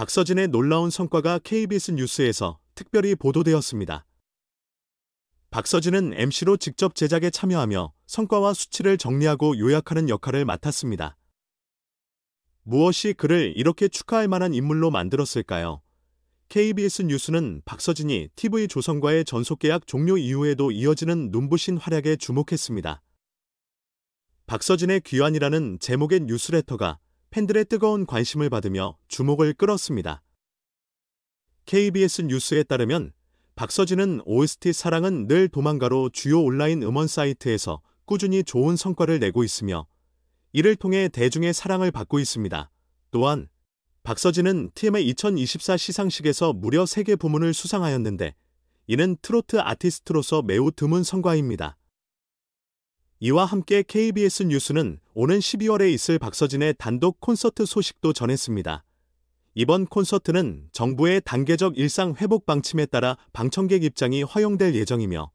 박서진의 놀라운 성과가 KBS 뉴스에서 특별히 보도되었습니다. 박서진은 MC로 직접 제작에 참여하며 성과와 수치를 정리하고 요약하는 역할을 맡았습니다. 무엇이 그를 이렇게 축하할 만한 인물로 만들었을까요? KBS 뉴스는 박서진이 TV 조선과의 전속계약 종료 이후에도 이어지는 눈부신 활약에 주목했습니다. 박서진의 귀환이라는 제목의 뉴스레터가 팬들의 뜨거운 관심을 받으며 주목을 끌었습니다. KBS 뉴스에 따르면 박서진은 OST 사랑은 늘 도망가로 주요 온라인 음원 사이트에서 꾸준히 좋은 성과를 내고 있으며 이를 통해 대중의 사랑을 받고 있습니다. 또한 박서진은 TMA 2024 시상식에서 무려 3개 부문을 수상하였는데 이는 트로트 아티스트로서 매우 드문 성과입니다. 이와 함께 KBS 뉴스는 오는 12월에 있을 박서진의 단독 콘서트 소식도 전했습니다. 이번 콘서트는 정부의 단계적 일상 회복 방침에 따라 방청객 입장이 허용될 예정이며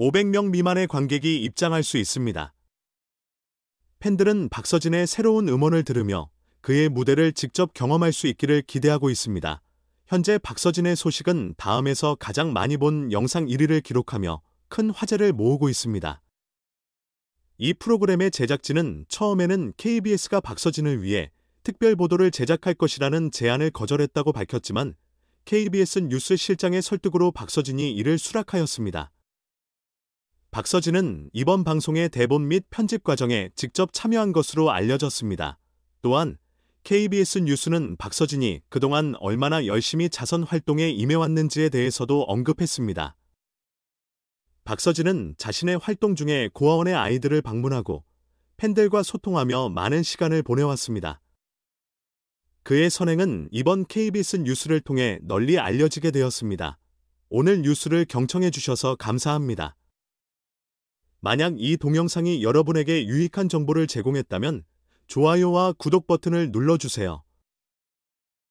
500명 미만의 관객이 입장할 수 있습니다. 팬들은 박서진의 새로운 음원을 들으며 그의 무대를 직접 경험할 수 있기를 기대하고 있습니다. 현재 박서진의 소식은 다음에서 가장 많이 본 영상 1위를 기록하며 큰 화제를 모으고 있습니다. 이 프로그램의 제작진은 처음에는 KBS가 박서진을 위해 특별 보도를 제작할 것이라는 제안을 거절했다고 밝혔지만 KBS 뉴스 실장의 설득으로 박서진이 이를 수락하였습니다. 박서진은 이번 방송의 대본 및 편집 과정에 직접 참여한 것으로 알려졌습니다. 또한 KBS 뉴스는 박서진이 그동안 얼마나 열심히 자선 활동에 임해왔는지에 대해서도 언급했습니다. 박서진은 자신의 활동 중에 고아원의 아이들을 방문하고 팬들과 소통하며 많은 시간을 보내왔습니다. 그의 선행은 이번 KBS 뉴스를 통해 널리 알려지게 되었습니다. 오늘 뉴스를 경청해 주셔서 감사합니다. 만약 이 동영상이 여러분에게 유익한 정보를 제공했다면 좋아요와 구독 버튼을 눌러주세요.